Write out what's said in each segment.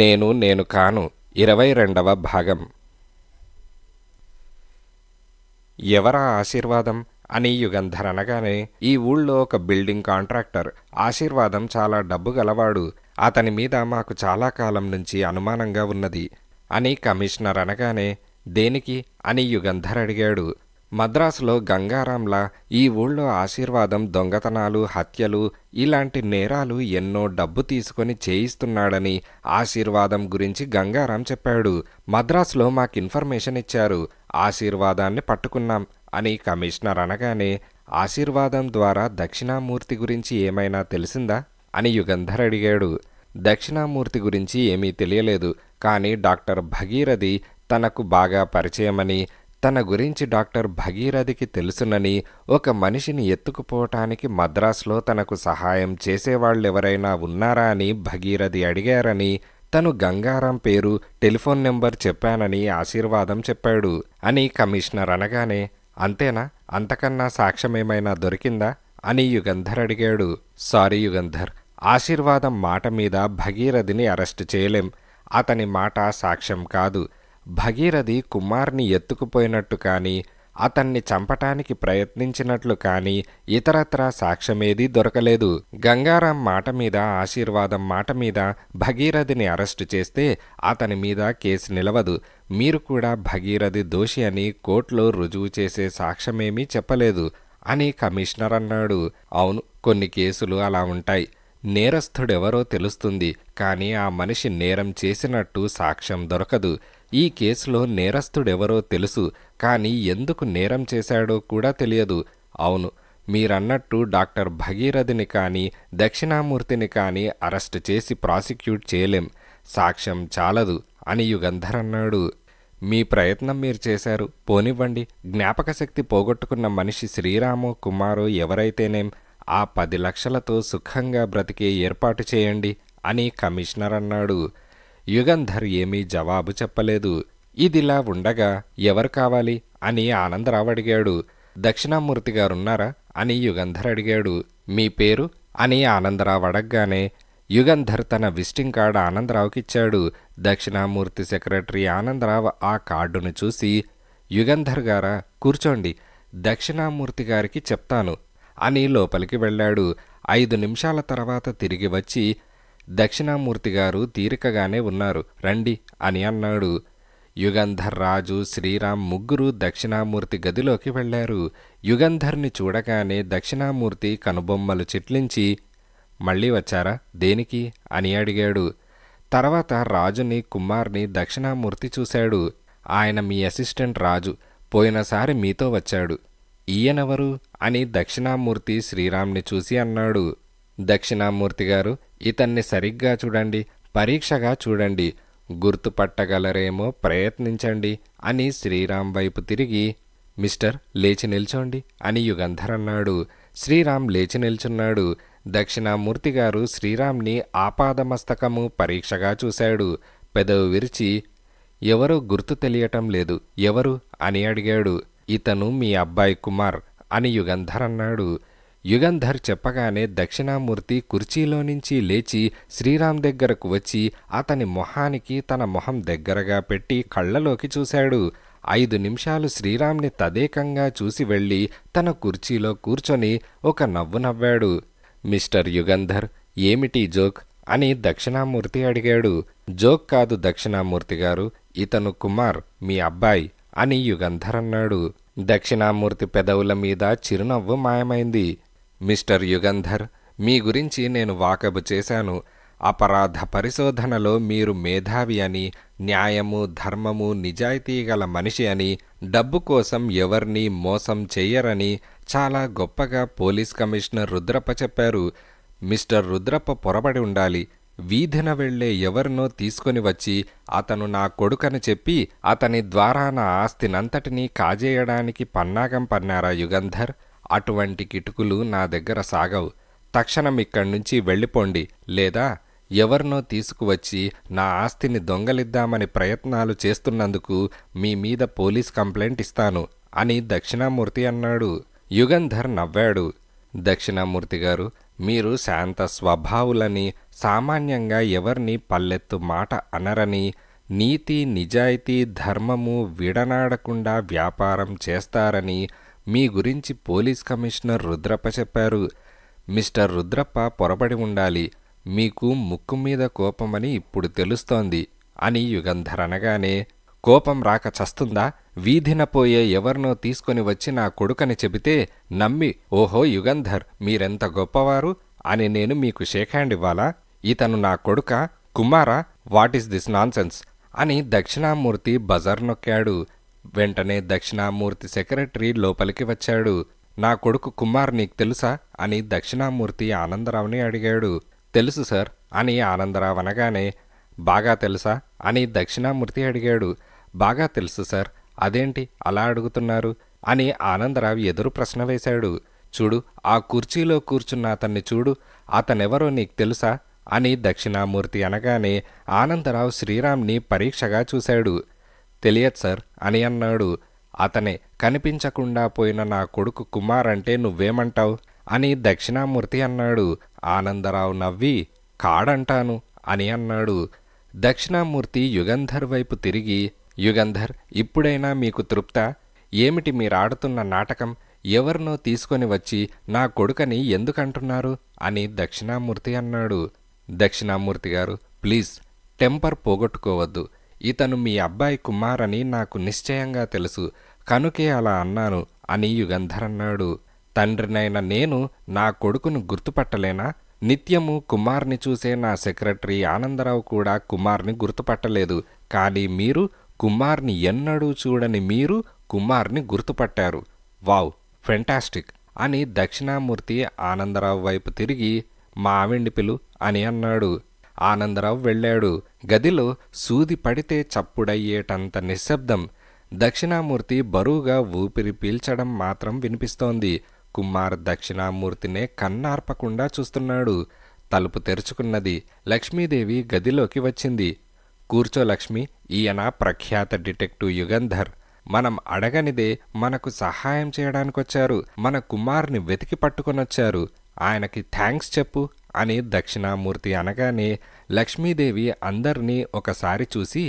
నేను నేను కాను ఇరవై రెండవ భాగం ఎవరా ఆశీర్వాదం అని యుగంధర్ అనగానే ఈ ఊళ్ళో ఒక బిల్డింగ్ కాంట్రాక్టర్ ఆశీర్వాదం చాలా డబ్బు గలవాడు అతని మీద మాకు చాలా కాలం నుంచి అనుమానంగా ఉన్నది అని కమిషనర్ అనగానే దేనికి అని యుగంధర్ అడిగాడు మద్రాసులో గంగారాంలా ఈ ఊళ్ళో ఆశీర్వాదం దొంగతనాలు హత్యలు ఇలాంటి నేరాలు ఎన్నో డబ్బు తీసుకొని చేయిస్తున్నాడని ఆశీర్వాదం గురించి గంగారాం చెప్పాడు మద్రాసులో మాకు ఇన్ఫర్మేషన్ ఇచ్చారు ఆశీర్వాదాన్ని పట్టుకున్నాం అని కమిషనర్ అనగానే ఆశీర్వాదం ద్వారా దక్షిణామూర్తి గురించి ఏమైనా తెలిసిందా అని యుగంధర్ అడిగాడు దక్షిణామూర్తి గురించి ఏమీ తెలియలేదు కానీ డాక్టర్ భగీరథి తనకు బాగా పరిచయమని తన గురించి డాక్టర్ భగీరథికి తెలుసునని ఒక మనిషిని ఎత్తుకుపోవటానికి మద్రాసులో తనకు సహాయం చేసేవాళ్ళెవరైనా ఉన్నారా అని భగీరథి అడిగారని తను గంగారాం పేరు టెలిఫోన్ నెంబర్ చెప్పానని ఆశీర్వాదం చెప్పాడు అని కమిషనర్ అనగానే అంతేనా అంతకన్నా సాక్ష్యమేమైనా దొరికిందా అని యుగంధర్ అడిగాడు సారీ యుగంధర్ ఆశీర్వాదం మాట మీద భగీరథిని అరెస్టు చేయలేం అతని మాట సాక్ష్యం కాదు భగీరథి కుమార్ని ఎత్తుకుపోయినట్టు కానీ అతన్ని చంపటానికి ప్రయత్నించినట్లు కానీ ఇతరత్రా సాక్ష్యమేదీ దొరకలేదు గంగారాం మాట మీద ఆశీర్వాదం మాట మీద భగీరథిని అరెస్టు చేస్తే అతని మీద కేసు నిలవదు మీరు కూడా భగీరథి దోషి అని కోర్టులో రుజువు చేసే సాక్ష్యమేమీ చెప్పలేదు అని కమిషనర్ అన్నాడు అవును కొన్ని కేసులు అలా ఉంటాయి నేరస్థుడెవరో తెలుస్తుంది కానీ ఆ మనిషి నేరం చేసినట్టు సాక్ష్యం దొరకదు ఈ కేసులో నేరస్తుడెవరో తెలుసు కానీ ఎందుకు నేరం చేశాడో కూడా తెలియదు అవును మీరన్నట్టు డాక్టర్ భగీరథిని కానీ దక్షిణామూర్తిని కానీ అరెస్ట్ చేసి ప్రాసిక్యూట్ చేయలేం సాక్ష్యం చాలదు అని యుగంధర్ అన్నాడు మీ ప్రయత్నం మీరు చేశారు పోనివ్వండి జ్ఞాపక శక్తి పోగొట్టుకున్న మనిషి శ్రీరాము కుమారు ఎవరైతేనేం ఆ పది లక్షలతో సుఖంగా బ్రతికే ఏర్పాటు చేయండి అని కమిషనర్ అన్నాడు యుగంధర్ ఏమీ జవాబు చెప్పలేదు ఇదిలా ఉండగా ఎవరు కావాలి అని ఆనందరావు అడిగాడు దక్షిణామూర్తి గారున్నారా అని యుగంధర్ అడిగాడు మీ పేరు అని ఆనందరావు అడగగానే యుగంధర్ తన విజిటింగ్ కార్డు ఆనందరావుకిచ్చాడు దక్షిణామూర్తి సెక్రటరీ ఆనందరావు ఆ కార్డును చూసి యుగంధర్ గారా కూర్చోండి దక్షిణామూర్తి గారికి చెప్తాను అని లోపలికి వెళ్ళాడు ఐదు నిమిషాల తర్వాత తిరిగి వచ్చి దక్షిణామూర్తి గారు తీరికగానే ఉన్నారు రండి అని అన్నాడు యుగంధర్ రాజు శ్రీరామ్ ముగ్గురు దక్షిణామూర్తి గదిలోకి వెళ్లారు యుగంధర్ని చూడగానే దక్షిణామూర్తి కనుబొమ్మలు చిట్లించి మళ్ళీ వచ్చారా దేనికి అని అడిగాడు తర్వాత రాజుని కుమార్ని దక్షిణామూర్తి చూశాడు ఆయన మీ అసిస్టెంట్ రాజు పోయినసారి మీతో వచ్చాడు ఈయనెవరు అని దక్షిణామూర్తి శ్రీరామ్ని చూసి అన్నాడు దక్షిణామూర్తి గారు ఇతన్ని సరిగ్గా చూడండి పరీక్షగా చూడండి గుర్తుపట్టగలరేమో ప్రయత్నించండి అని శ్రీరామ్ వైపు తిరిగి మిస్టర్ లేచి నిల్చోండి అని యుగంధర్ అన్నాడు శ్రీరామ్ లేచి నిల్చున్నాడు దక్షిణామూర్తిగారు శ్రీరామ్ని ఆపాదమస్తకము పరీక్షగా చూశాడు పెదవు విరిచి ఎవరో గుర్తు తెలియటం లేదు ఎవరు అని అడిగాడు ఇతను మీ అబ్బాయి కుమార్ అని యుగంధర్ అన్నాడు యుగంధర్ చెప్పగానే దక్షిణామూర్తి కుర్చీలో నుంచి లేచి శ్రీరామ్ దగ్గరకు వచ్చి అతని మొహానికి తన మొహం దగ్గరగా పెట్టి కళ్ళలోకి చూశాడు ఐదు నిమిషాలు శ్రీరామ్ని తదేకంగా చూసి వెళ్ళి తన కుర్చీలో కూర్చొని ఒక నవ్వు నవ్వాడు మిస్టర్ యుగంధర్ ఏమిటి జోక్ అని దక్షిణామూర్తి అడిగాడు జోక్ కాదు దక్షిణామూర్తి గారు ఇతను కుమార్ మీ అబ్బాయి అని యుగంధర్ అన్నాడు దక్షిణామూర్తి పెదవుల మీద చిరునవ్వు మాయమైంది మిస్టర్ యుగంధర్ మీ గురించి నేను వాకబు చేశాను అపరాధ పరిశోధనలో మీరు మేధావి అని న్యాయము ధర్మము నిజాయితీ గల మనిషి అని డబ్బు కోసం ఎవరిని మోసం చెయ్యరని చాలా గొప్పగా పోలీస్ కమిషనర్ రుద్రప్ప చెప్పారు మిస్టర్ రుద్రప్ప పొరబడి ఉండాలి వీధిన వెళ్లే ఎవరినో తీసుకొని వచ్చి అతను నా కొడుకని చెప్పి అతని ద్వారా నా ఆస్తినంతటినీ కాజేయడానికి పన్నాగం పన్నారా యుగంధర్ అటువంటి కిటుకులు నా దగ్గర సాగవు తక్షణం ఇక్కడి నుంచి వెళ్ళిపోండి లేదా ఎవరినో తీసుకువచ్చి నా ఆస్తిని దొంగలిద్దామని ప్రయత్నాలు చేస్తున్నందుకు మీ మీద పోలీస్ కంప్లైంట్ ఇస్తాను అని దక్షిణామూర్తి అన్నాడు యుగంధర్ నవ్వాడు దక్షిణామూర్తి గారు మీరు శాంత స్వభావులని సామాన్యంగా ఎవరిని పల్లెత్తు మాట అనరని నీతి నిజాయితీ ధర్మము విడనాడకుండా వ్యాపారం చేస్తారని మీ గురించి పోలీస్ కమిషనర్ రుద్రప్ప చెప్పారు మిస్టర్ రుద్రప్ప పొరబడి ఉండాలి మీకు ముక్కు మీద కోపమని ఇప్పుడు తెలుస్తోంది అని యుగంధరనగానే కోపం రాక చస్తుందా వీధిన పోయే ఎవరినో తీసుకొని వచ్చి నా కొడుకని చెబితే నమ్మి ఓహో యుగంధర్ మీరెంత గొప్పవారు అని నేను మీకు షేఖాండ్ ఇవ్వాలా ఇతను నా కొడుక కుమారా వాట్ ఈస్ దిస్ నాన్సెన్స్ అని దక్షిణామూర్తి బజార్ నొక్కాడు వెంటనే దక్షిణామూర్తి సెక్రటరీ లోపలికి వచ్చాడు నా కొడుకు కుమార్ నీకు తెలుసా అని దక్షిణామూర్తి ఆనందరావుని అడిగాడు తెలుసు సార్ అని ఆనందరావు అనగానే బాగా తెలుసా అని దక్షిణామూర్తి అడిగాడు బాగా తెలుసు సార్ అదేంటి అలా అడుగుతున్నారు అని ఆనందరావు ఎదురు ప్రశ్న వేశాడు చూడు ఆ కుర్చీలో కూర్చున్న అతన్ని చూడు అతనెవరో నీకు తెలుసా అని దక్షిణామూర్తి అనగానే ఆనందరావు శ్రీరామ్ని పరీక్షగా చూశాడు తెలియదు సార్ అని అన్నాడు అతనే కనిపించకుండా పోయిన నా కొడుకు కుమార్ అంటే నువ్వేమంటావు అని దక్షిణామూర్తి అన్నాడు ఆనందరావు నవ్వి కాడంటాను అని అన్నాడు దక్షిణామూర్తి యుగంధర్ వైపు తిరిగి యుగంధర్ ఇప్పుడైనా మీకు తృప్త ఏమిటి మీరాడుతున్న నాటకం ఎవరినో తీసుకొని వచ్చి నా కొడుకని ఎందుకంటున్నారు అని దక్షిణామూర్తి అన్నాడు దక్షిణామూర్తి గారు ప్లీజ్ టెంపర్ పోగొట్టుకోవద్దు ఇతను మీ అబ్బాయి కుమారని నాకు నిశ్చయంగా తెలుసు కనుకే అలా అన్నాను అని యుగంధరన్నాడు తండ్రినైన నేను నా కొడుకును గుర్తుపట్టలేనా నిత్యము కుమార్ని చూసే నా సెక్రటరీ ఆనందరావు కూడా కుమార్ని గుర్తుపట్టలేదు కానీ మీరు కుమార్ని ఎన్నడూ చూడని మీరు కుమార్ని గుర్తుపట్టారు వావ్ ఫెంటాస్టిక్ అని దక్షిణామూర్తి ఆనందరావు వైపు తిరిగి మా ఆవిండి పిలు అని అన్నాడు ఆనందరావు వెళ్ళాడు గదిలో సూది పడితే చప్పుడయ్యేటంత నిశ్శబ్దం దక్షిణామూర్తి బరువుగా ఊపిరి పీల్చడం మాత్రం వినిపిస్తోంది కుమార్ దక్షిణామూర్తినే కన్నార్పకుండా చూస్తున్నాడు తలుపు తెరుచుకున్నది లక్ష్మీదేవి గదిలోకి వచ్చింది కూర్చో లక్ష్మి ఈయన ప్రఖ్యాత డిటెక్టివ్ యుగంధర్ మనం అడగనిదే మనకు సహాయం చేయడానికొచ్చారు మన కుమార్ని వెతికి పట్టుకొనొచ్చారు ఆయనకి థ్యాంక్స్ చెప్పు అని దక్షిణామూర్తి అనగానే లక్ష్మీదేవి అందర్నీ ఒకసారి చూసి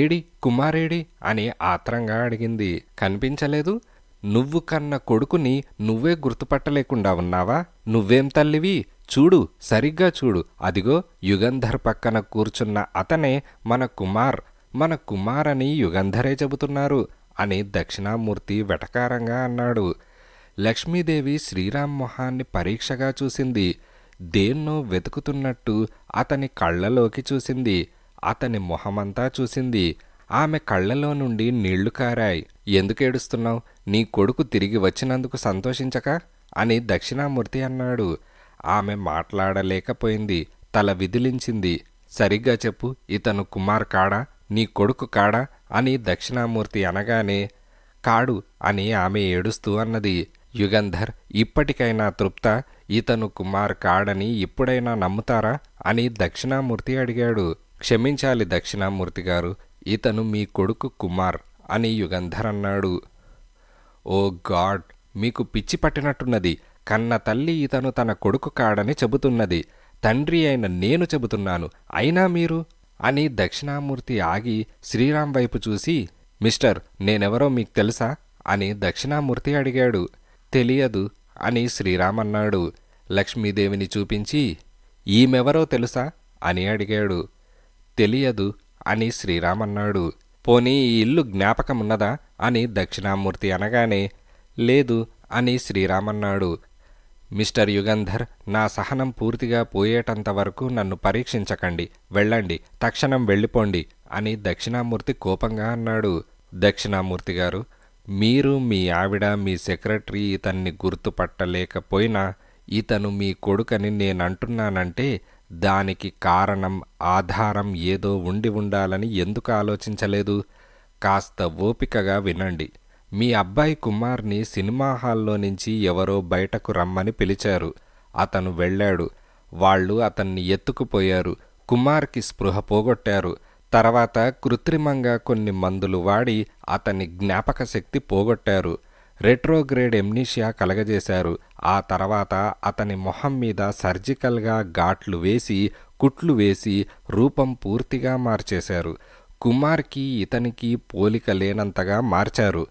ఏడి కుమారేడి అని ఆత్రంగా అడిగింది కనిపించలేదు నువ్వు కన్న కొడుకుని నువ్వే గుర్తుపట్టలేకుండా ఉన్నావా నువ్వేం తల్లివి చూడు సరిగ్గా చూడు అదిగో యుగంధర్ పక్కన కూర్చున్న అతనే మన కుమార్ మన కుమార్ అని యుగంధరే చెబుతున్నారు అని దక్షిణామూర్తి వెటకారంగా అన్నాడు లక్ష్మీదేవి శ్రీరామ్ మొహాన్ని పరీక్షగా చూసింది దేన్నో వెతుకుతున్నట్టు అతని కళ్ళలోకి చూసింది అతని మొహమంతా చూసింది ఆమె కళ్ళలో నుండి నీళ్లు కారాయి ఎందుకేడుస్తున్నావు నీ కొడుకు తిరిగి వచ్చినందుకు సంతోషించక అని దక్షిణామూర్తి అన్నాడు ఆమె మాట్లాడలేకపోయింది తల విదిలించింది సరిగ్గా చెప్పు ఇతను కుమార్ కాడా నీ కొడుకు కాడా అని దక్షిణామూర్తి అనగానే కాడు అని ఆమె ఏడుస్తూ అన్నది యుగంధర్ ఇప్పటికైనా తృప్త ఇతను కుమార్ కాడని ఎప్పుడైనా నమ్ముతారా అని దక్షిణామూర్తి అడిగాడు క్షమించాలి దక్షిణామూర్తి గారు ఇతను మీ కొడుకు కుమార్ అని యుగంధర్ అన్నాడు ఓ గాడ్ మీకు పిచ్చి పట్టినట్టున్నది కన్న తల్లి ఇతను తన కొడుకు కాడని చెబుతున్నది తండ్రి అయిన నేను చెబుతున్నాను అయినా మీరు అని దక్షిణామూర్తి ఆగి శ్రీరామ్ వైపు చూసి మిస్టర్ నేనెవరో మీకు తెలుసా అని దక్షిణామూర్తి అడిగాడు తెలియదు అని శ్రీరామ్ అన్నాడు లక్ష్మీదేవిని చూపించి ఈమెవరో తెలుసా అని అడిగాడు తెలియదు అని శ్రీరామన్నాడు పోనీ ఈ ఇల్లు జ్ఞాపకమున్నదా అని దక్షిణామూర్తి అనగానే లేదు అని శ్రీరామన్నాడు మిస్టర్ యుగంధర్ నా సహనం పూర్తిగా పోయేటంత వరకు నన్ను పరీక్షించకండి వెళ్ళండి తక్షణం వెళ్ళిపోండి అని దక్షిణామూర్తి కోపంగా అన్నాడు దక్షిణామూర్తి గారు మీరు మీ ఆవిడ మీ సెక్రటరీ ఇతన్ని గుర్తుపట్టలేకపోయినా ఇతను మీ కొడుకని నేనంటున్నానంటే దానికి కారణం ఆధారం ఏదో ఉండి ఉండాలని ఎందుకు ఆలోచించలేదు కాస్త ఓపికగా వినండి మీ అబ్బాయి కుమార్ని సినిమా హాల్లో నుంచి ఎవరో బయటకు రమ్మని పిలిచారు అతను వెళ్ళాడు వాళ్ళు అతన్ని ఎత్తుకుపోయారు కుమార్కి స్పృహ పోగొట్టారు తర్వాత కృత్రిమంగా కొన్ని మందులు వాడి అతని జ్ఞాపక శక్తి పోగొట్టారు రెట్రోగ్రేడ్ ఎమ్నీషియా కలగజేశారు ఆ తర్వాత అతని మొహం మీద సర్జికల్గా ఘాట్లు వేసి కుట్లు వేసి రూపం పూర్తిగా మార్చేశారు కుమార్కి ఇతనికి పోలిక లేనంతగా మార్చారు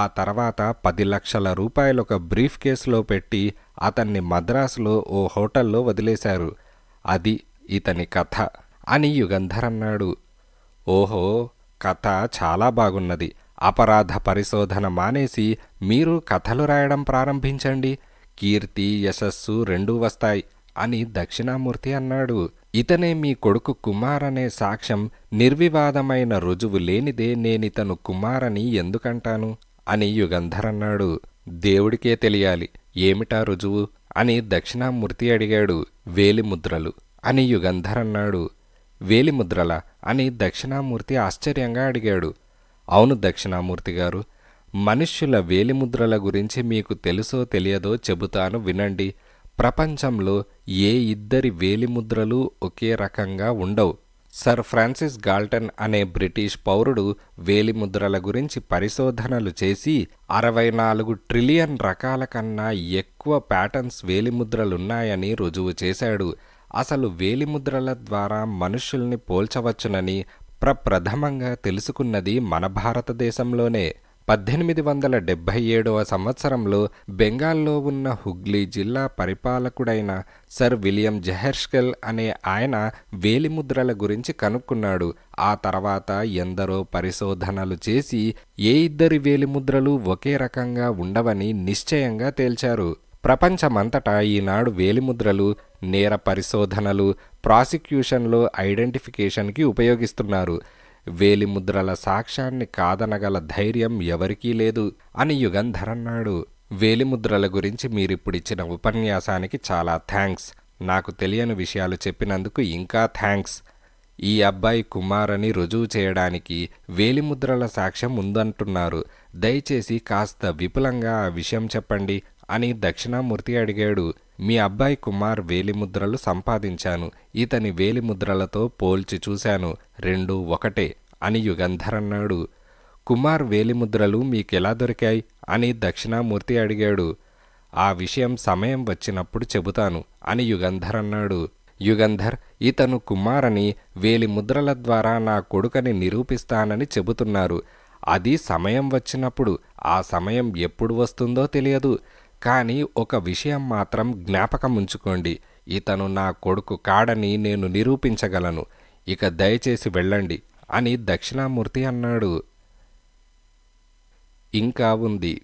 ఆ తర్వాత పది లక్షల రూపాయలు ఒక బ్రీఫ్ కేసులో పెట్టి అతన్ని మద్రాసులో ఓ హోటల్లో వదిలేశారు అది ఇతని కథ అని యుగంధర్ అన్నాడు ఓహో కథ చాలా బాగున్నది అపరాధ పరిశోధన మానేసి మీరు కథలు రాయడం ప్రారంభించండి కీర్తి యశస్సు రెండూ వస్తాయి అని దక్షిణామూర్తి అన్నాడు ఇతనే మీ కొడుకు కుమార్ అనే సాక్ష్యం నిర్వివాదమైన రుజువు లేనిదే నేనితను కుమారని ఎందుకంటాను అని యుగంధరన్నాడు దేవుడికే తెలియాలి ఏమిటా రుజువు అని దక్షిణామూర్తి అడిగాడు వేలిముద్రలు అని యుగంధరన్నాడు వేలిముద్రల అని దక్షిణామూర్తి ఆశ్చర్యంగా అడిగాడు అవును దక్షిణామూర్తి గారు మనుష్యుల వేలిముద్రల గురించి మీకు తెలుసో తెలియదో చెబుతాను వినండి ప్రపంచంలో ఏ ఇద్దరి వేలిముద్రలు ఒకే రకంగా ఉండవు సర్ ఫ్రాన్సిస్ గాల్టన్ అనే బ్రిటిష్ పౌరుడు వేలిముద్రల గురించి పరిశోధనలు చేసి అరవై నాలుగు ట్రిలియన్ రకాల కన్నా ఎక్కువ ప్యాటర్న్స్ వేలిముద్రలున్నాయని రుజువు చేశాడు అసలు వేలిముద్రల ద్వారా మనుషుల్ని పోల్చవచ్చునని ప్రప్రథమంగా తెలుసుకున్నది మన భారతదేశంలోనే పద్దెనిమిది వందల డెబ్భై ఏడవ సంవత్సరంలో బెంగాల్లో ఉన్న హుగ్లీ జిల్లా పరిపాలకుడైన సర్ విలియం జెహెర్ష్కెల్ అనే ఆయన వేలిముద్రల గురించి కనుక్కున్నాడు ఆ తర్వాత ఎందరో పరిశోధనలు చేసి ఏ ఇద్దరి వేలిముద్రలు ఒకే రకంగా ఉండవని నిశ్చయంగా తేల్చారు ప్రపంచమంతటా ఈనాడు వేలిముద్రలు నేర పరిశోధనలు ప్రాసిక్యూషన్లో ఐడెంటిఫికేషన్కి ఉపయోగిస్తున్నారు వేలిముద్రల సాక్ష్యాన్ని కాదనగల ధైర్యం ఎవరికీ లేదు అని యుగంధరన్నాడు వేలిముద్రల గురించి మీరిప్పుడిచ్చిన ఉపన్యాసానికి చాలా థ్యాంక్స్ నాకు తెలియని విషయాలు చెప్పినందుకు ఇంకా థ్యాంక్స్ ఈ అబ్బాయి కుమార్ అని రుజువు చేయడానికి వేలిముద్రల సాక్ష్యం ఉందంటున్నారు దయచేసి కాస్త విపులంగా ఆ విషయం చెప్పండి అని దక్షిణామూర్తి అడిగాడు మీ అబ్బాయి కుమార్ వేలిముద్రలు సంపాదించాను ఇతని వేలిముద్రలతో పోల్చి చూశాను రెండు ఒకటే అని యుగంధరన్నాడు కుమార్ వేలిముద్రలు మీకెలా దొరికాయి అని దక్షిణామూర్తి అడిగాడు ఆ విషయం సమయం వచ్చినప్పుడు చెబుతాను అని యుగంధర్ అన్నాడు యుగంధర్ ఇతను కుమారని వేలిముద్రల ద్వారా నా కొడుకని నిరూపిస్తానని చెబుతున్నారు అది సమయం వచ్చినప్పుడు ఆ సమయం ఎప్పుడు వస్తుందో తెలియదు కానీ ఒక విషయం మాత్రం జ్ఞాపకం ఉంచుకోండి ఇతను నా కొడుకు కాడని నేను నిరూపించగలను ఇక దయచేసి వెళ్ళండి అని దక్షిణామూర్తి అన్నాడు ఇంకా ఉంది